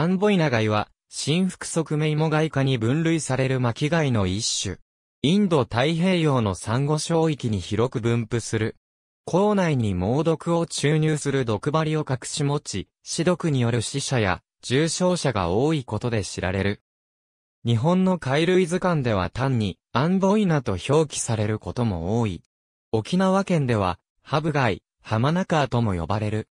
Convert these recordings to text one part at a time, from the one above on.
アンボイナガイは、新腹側面芋外貝科に分類される巻貝の一種。インド太平洋のサンゴ礁域に広く分布する。口内に猛毒を注入する毒針を隠し持ち、死毒による死者や重症者が多いことで知られる。日本の貝類図鑑では単にアンボイナと表記されることも多い。沖縄県では、ハブガイ、浜中とも呼ばれる。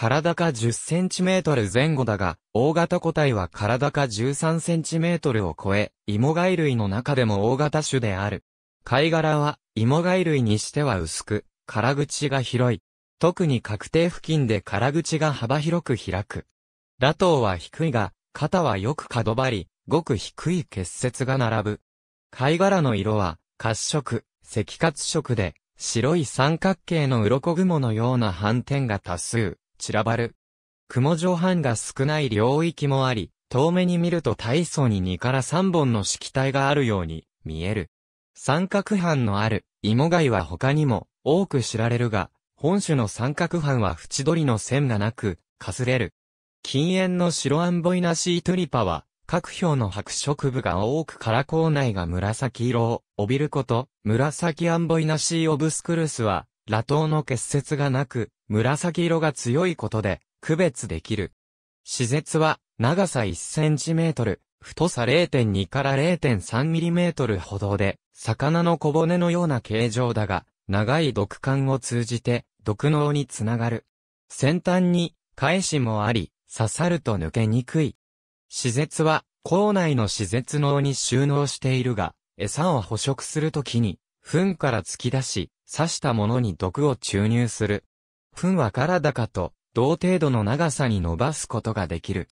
体か10センチメートル前後だが、大型個体は体か13センチメートルを超え、芋貝類の中でも大型種である。貝殻は、芋貝類にしては薄く、殻口が広い。特に確定付近で殻口が幅広く開く。ラ頭は低いが、肩はよく角張り、ごく低い結節が並ぶ。貝殻の色は、褐色、赤褐色で、白い三角形の鱗雲のような斑点が多数。散らばる。雲上半が少ない領域もあり、遠目に見ると体層に2から3本の色体があるように見える。三角斑のある芋貝は他にも多く知られるが、本種の三角斑は縁取りの線がなく、かすれる。禁煙の白アンボイナシートリパは、各表の白色部が多くから口内が紫色を帯びること、紫アンボイナシーオブスクルスは、裸頭の結節がなく、紫色が強いことで区別できる。施設は長さ1センチメートル、太さ0.2から0.3ミリメートルほどで、魚の小骨のような形状だが、長い毒管を通じて毒脳につながる。先端に返しもあり、刺さると抜けにくい。施設は校内の施設脳に収納しているが、餌を捕食するときに、糞から突き出し、刺したものに毒を注入する。分は体かと同程度の長さに伸ばすことができる。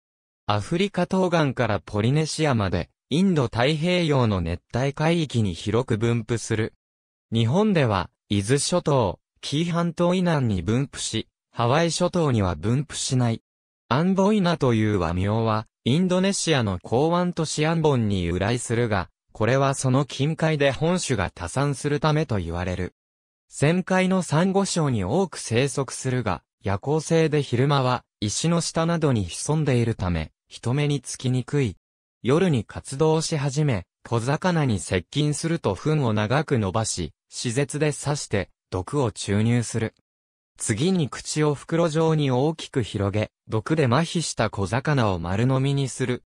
アフリカ東岸からポリネシアまで、インド太平洋の熱帯海域に広く分布する。日本では、伊豆諸島、紀伊半島以南に分布し、ハワイ諸島には分布しない。アンボイナという和名は、インドネシアの港湾都市アンボンに由来するが、これはその近海で本種が多産するためと言われる。旋海のサンゴ礁に多く生息するが、夜行性で昼間は石の下などに潜んでいるため、人目につきにくい。夜に活動し始め、小魚に接近すると糞を長く伸ばし、施設で刺して毒を注入する。次に口を袋状に大きく広げ、毒で麻痺した小魚を丸飲みにする。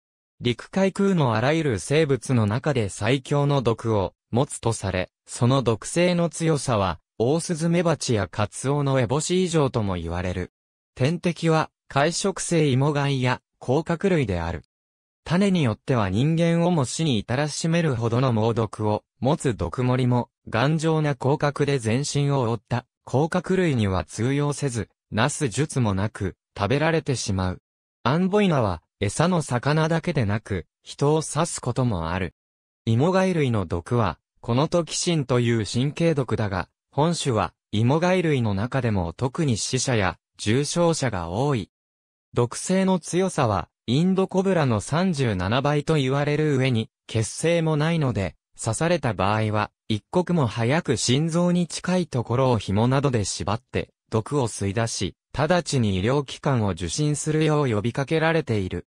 陸海空のあらゆる生物の中で最強の毒を持つとされ、その毒性の強さはオオスズメバチやカツオのエボシ以上とも言われる。天敵は、会食性芋貝や、甲殻類である。種によっては人間をも死に至らしめるほどの猛毒を持つ毒森も頑丈な甲殻で全身を覆った甲殻類には通用せず、なす術もなく食べられてしまう。アンボイナは餌の魚だけでなく人を刺すこともある。芋貝類の毒はこのトキシンという神経毒だが本種は、芋貝類の中でも特に死者や重症者が多い。毒性の強さは、インドコブラの37倍と言われる上に、血清もないので、刺された場合は、一刻も早く心臓に近いところを紐などで縛って、毒を吸い出し、直ちに医療機関を受診するよう呼びかけられている。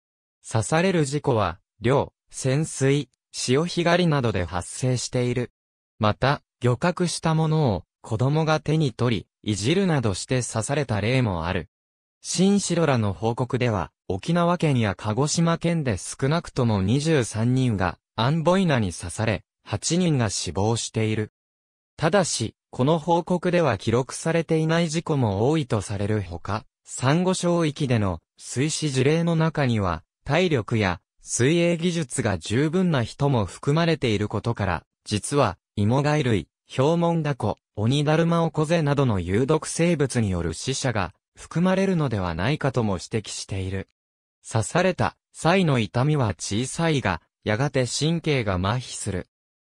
刺される事故は、漁、潜水、潮干狩りなどで発生している。また、漁獲したものを、子供が手に取り、いじるなどして刺された例もある。新城らの報告では、沖縄県や鹿児島県で少なくとも23人がアンボイナに刺され、8人が死亡している。ただし、この報告では記録されていない事故も多いとされるほか、珊瑚礁域での水死事例の中には、体力や水泳技術が十分な人も含まれていることから、実は、芋貝類、ヒョウモンダコ、オニダルマオコゼなどの有毒生物による死者が含まれるのではないかとも指摘している。刺された際の痛みは小さいが、やがて神経が麻痺する。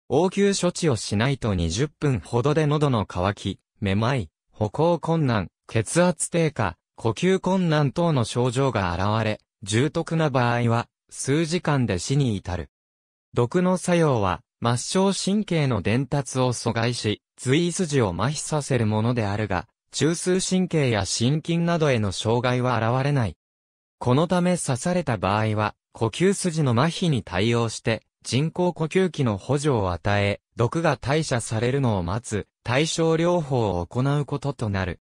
応急処置をしないと20分ほどで喉の渇き、めまい、歩行困難、血圧低下、呼吸困難等の症状が現れ、重篤な場合は、数時間で死に至る。毒の作用は、末梢神経の伝達を阻害し、髄筋を麻痺させるものであるが、中枢神経や心筋などへの障害は現れない。このため刺された場合は、呼吸筋の麻痺に対応して、人工呼吸器の補助を与え、毒が代謝されるのを待つ、対症療法を行うこととなる。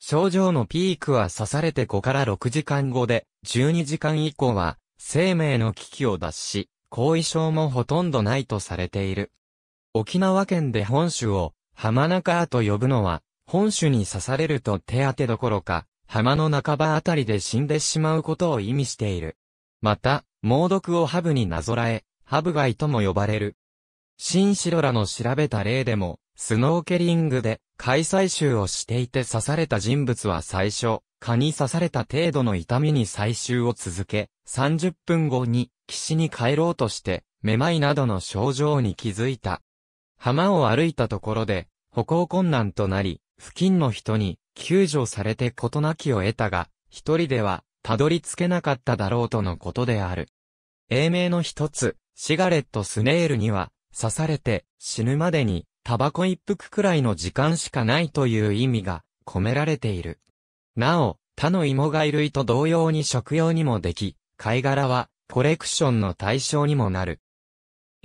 症状のピークは刺されて5から6時間後で、12時間以降は、生命の危機を脱し、後遺症もほとんどないとされている。沖縄県で本州を浜中アと呼ぶのは、本州に刺されると手当てどころか、浜の半ばあたりで死んでしまうことを意味している。また、猛毒をハブになぞらえ、ハブガイとも呼ばれる。新白らの調べた例でも、スノーケリングで、開催集をしていて刺された人物は最初、蚊に刺された程度の痛みに採集を続け、30分後に岸に帰ろうとして、めまいなどの症状に気づいた。浜を歩いたところで、歩行困難となり、付近の人に救助されて事なきを得たが、一人ではたどり着けなかっただろうとのことである。英名の一つ、シガレット・スネールには、刺されて死ぬまでにタバコ一服くらいの時間しかないという意味が込められている。なお、他の芋貝類と同様に食用にもでき、貝殻はコレクションの対象にもなる。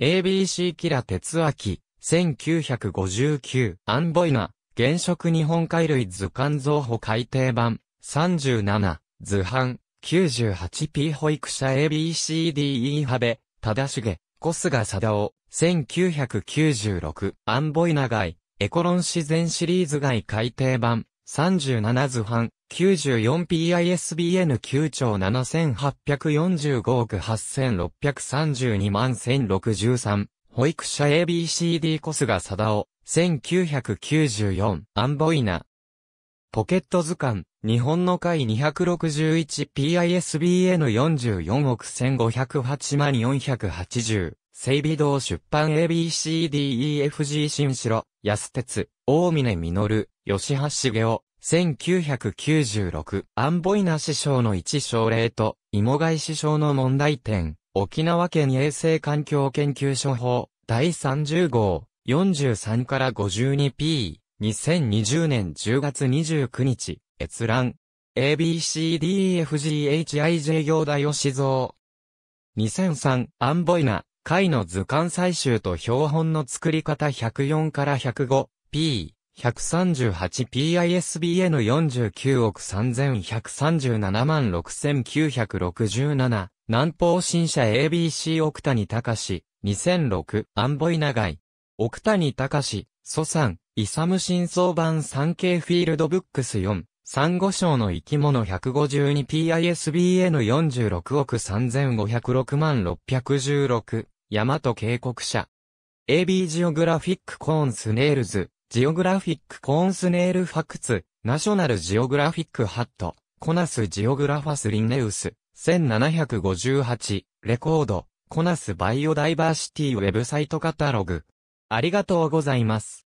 ABC キラ哲明、1959、アンボイナ、原色日本海類図鑑造法改訂版、37、図版、98P 保育者 ABCDE ハベ、忠重、小菅貞夫、1996、アンボイナ外、エコロン自然シリーズ外改訂版、37図版、94PISBN 9兆7845億8632万1063保育者 ABCD コスが定を1994アンボイナポケット図鑑日本の会 261PISBN44 億1508万480整備堂出版 ABCDEFG 新城安鉄大峰実吉橋茂雄1996、アンボイナ師匠の一症例と、芋貝師匠の問題点、沖縄県衛生環境研究所法、第30号、43から 52P、2020年10月29日、閲覧。ABCDEFGHIJ 行大吉蔵。2003、アンボイナ、貝の図鑑採集と標本の作り方104から 105P、138PISBN49 億3137万6967南方新社 ABC 奥谷隆2006アンボイ長い奥谷隆蘇さんイサム新装版 3K フィールドブックス4サンゴ礁の生き物 152PISBN46 億3506万616大和渓谷社 AB ジオグラフィックコーンスネールズジオグラフィックコーンスネールファクツ、ナショナルジオグラフィックハット、コナスジオグラファスリンネウス、1758、レコード、コナスバイオダイバーシティウェブサイトカタログ。ありがとうございます。